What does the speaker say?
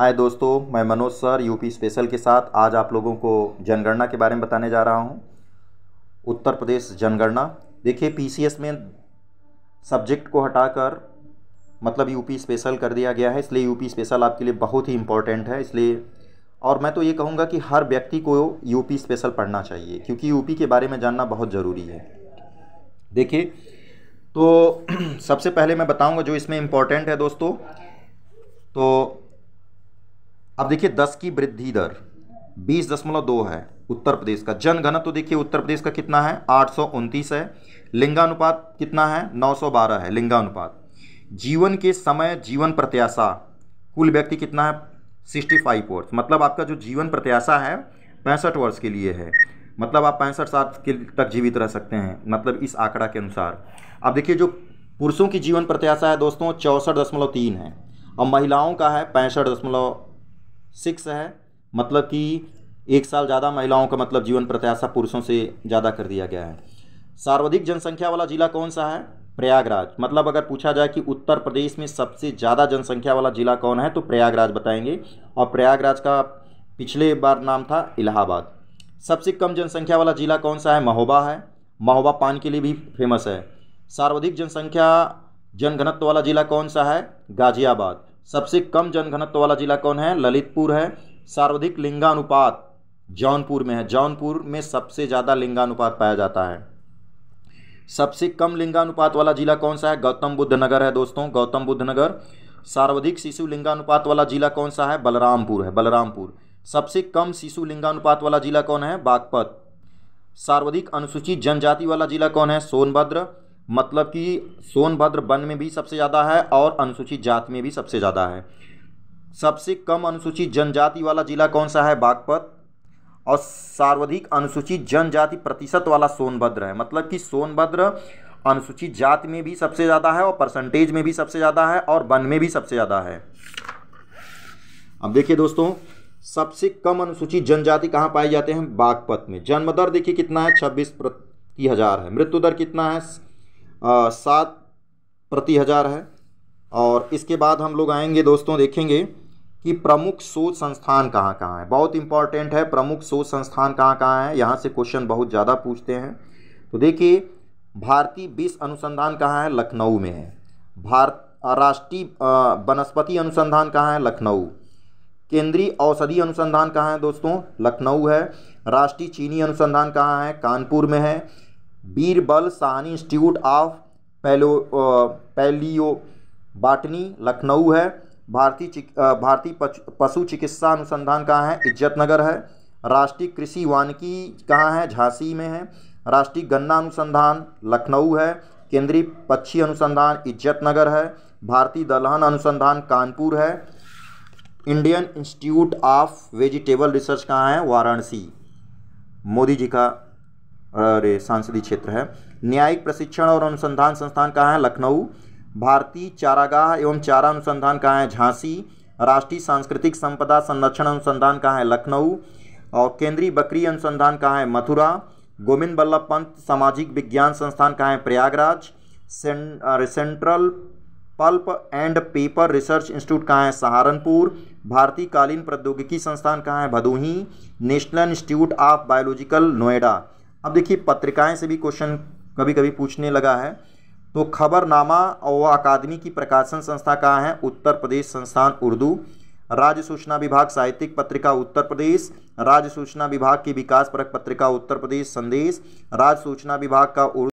हाय दोस्तों मैं Manoj sir UP special के साथ आज आप लोगों को जनगणना के बारे में बताने जा रहा हूँ उत्तर प्रदेश जनगणना देखिए पीसीएस में सब्जेक्ट को हटाकर मतलब यूपी स्पेशल कर दिया गया है इसलिए यूपी स्पेशल आपके लिए बहुत ही इम्पोर्टेंट है इसलिए और मैं तो ये कहूँगा कि हर व्यक्ति को यूपी स्पेशल पढ़ना चाहिए क्योंकि यूपी के बारे में जानना बहुत ज़रूरी है देखिए तो सबसे पहले मैं बताऊँगा जो इसमें इम्पोर्टेंट है दोस्तों तो अब देखिए दस की वृद्धि दर बीस दशमलव दो है उत्तर प्रदेश का जनघनत्व तो देखिए उत्तर प्रदेश का कितना है आठ सौ उनतीस है लिंगानुपात कितना है नौ सौ बारह है लिंगानुपात जीवन के समय जीवन प्रत्याशा कुल व्यक्ति कितना है सिक्सटी फाइव वर्ष मतलब आपका जो जीवन प्रत्याशा है पैंसठ वर्ष के लिए है मतलब आप पैंसठ साल के तक जीवित रह सकते हैं मतलब इस आंकड़ा के अनुसार अब देखिए जो पुरुषों की जीवन प्रत्याशा है दोस्तों चौंसठ दशमलव तीन है और महिलाओं का है पैंसठ दशमलव सिक्स है मतलब कि एक साल ज़्यादा महिलाओं का मतलब जीवन प्रत्याशा पुरुषों से ज़्यादा कर दिया गया है सर्वाधिक जनसंख्या वाला जिला कौन सा है प्रयागराज मतलब अगर पूछा जाए कि उत्तर प्रदेश में सबसे ज़्यादा जनसंख्या वाला जिला कौन है तो प्रयागराज बताएंगे और प्रयागराज का पिछले बार नाम था इलाहाबाद सबसे कम जनसंख्या वाला जिला कौन सा है महोबा है महोबा पान के लिए भी फेमस है सर्वाधिक जनसंख्या जनघनत्व वाला जिला कौन सा है गाजियाबाद सबसे कम जनघनत्व वाला जिला कौन है ललितपुर है सर्वाधिक लिंगानुपात जौनपुर में है जौनपुर में सबसे ज़्यादा लिंगानुपात पाया जाता है सबसे कम लिंगानुपात वाला जिला कौन सा है गौतम बुद्ध नगर है दोस्तों गौतम बुद्ध नगर सर्वाधिक शिशु लिंगानुपात वाला जिला कौन सा है बलरामपुर है बलरामपुर सबसे कम शिशु लिंगानुपात वाला जिला कौन है बागपत सर्वाधिक अनुसूचित जनजाति वाला जिला कौन है सोनभद्र मतलब कि सोनभद्र वन में भी सबसे ज़्यादा है और अनुसूचित जाति में भी सबसे ज़्यादा है सबसे कम अनुसूचित जनजाति वाला जिला कौन सा है बागपत और सर्वाधिक अनुसूचित जनजाति प्रतिशत वाला सोनभद्र है मतलब कि सोनभद्र अनुसूचित जाति में भी सबसे ज़्यादा है और परसेंटेज में भी सबसे ज़्यादा है और वन में भी सबसे ज़्यादा है अब देखिए दोस्तों सबसे कम अनुसूचित जनजाति कहाँ पाए जाते हैं बागपत में जन्म दर देखिए कितना है छब्बीस प्रति हज़ार है मृत्यु दर कितना है सात प्रति हजार है और इसके बाद हम लोग आएंगे दोस्तों देखेंगे कि प्रमुख शोध संस्थान कहाँ कहाँ है बहुत इंपॉर्टेंट है प्रमुख शोध संस्थान कहाँ कहाँ है यहाँ से क्वेश्चन बहुत ज़्यादा पूछते हैं तो देखिए भारतीय विष अनुसंधान कहाँ है लखनऊ में है भारत राष्ट्रीय वनस्पति अनुसंधान कहाँ है लखनऊ केंद्रीय औषधि अनुसंधान कहाँ है दोस्तों लखनऊ है राष्ट्रीय चीनी अनुसंधान कहाँ है कानपुर में है बीरबल साहनी इंस्टीट्यूट ऑफ पैलो बाटनी लखनऊ है भारतीय भारतीय पशु चिकित्सा अनुसंधान कहाँ है इज्जत नगर है राष्ट्रीय कृषि वानिकी कहाँ है झांसी में है राष्ट्रीय गन्ना अनुसंधान लखनऊ है केंद्रीय पक्षी अनुसंधान इज्जत नगर है भारतीय दलहन अनुसंधान कानपुर है Indian Institute of Vegetable Research कहाँ है वाराणसी मोदी जी का अरे सांसदीय क्षेत्र है न्यायिक प्रशिक्षण और अनुसंधान संस्थान कहाँ है लखनऊ भारतीय चारागाह एवं चारा अनुसंधान कहाँ है झांसी राष्ट्रीय सांस्कृतिक संपदा संरक्षण अनुसंधान कहाँ है लखनऊ और केंद्रीय बकरी अनुसंधान कहाँ है मथुरा गोविंद बल्लभ पंत सामाजिक विज्ञान संस्थान कहाँ है Prayagraj Central Pulp and Paper Research Institute कहाँ है सहारनपुर भारतीय कालीन प्रौद्योगिकी संस्थान कहाँ है Bhadohi National Institute of Biological Noida अब देखिए पत्रिकाएं से भी क्वेश्चन कभी कभी पूछने लगा है तो खबरनामा और अकादमी की प्रकाशन संस्था कहाँ है उत्तर प्रदेश संस्थान उर्दू राज्य सूचना विभाग साहित्यिक पत्रिका उत्तर प्रदेश राज्य सूचना विभाग की विकास परक पत्रिका उत्तर प्रदेश संदेश राज्य सूचना विभाग का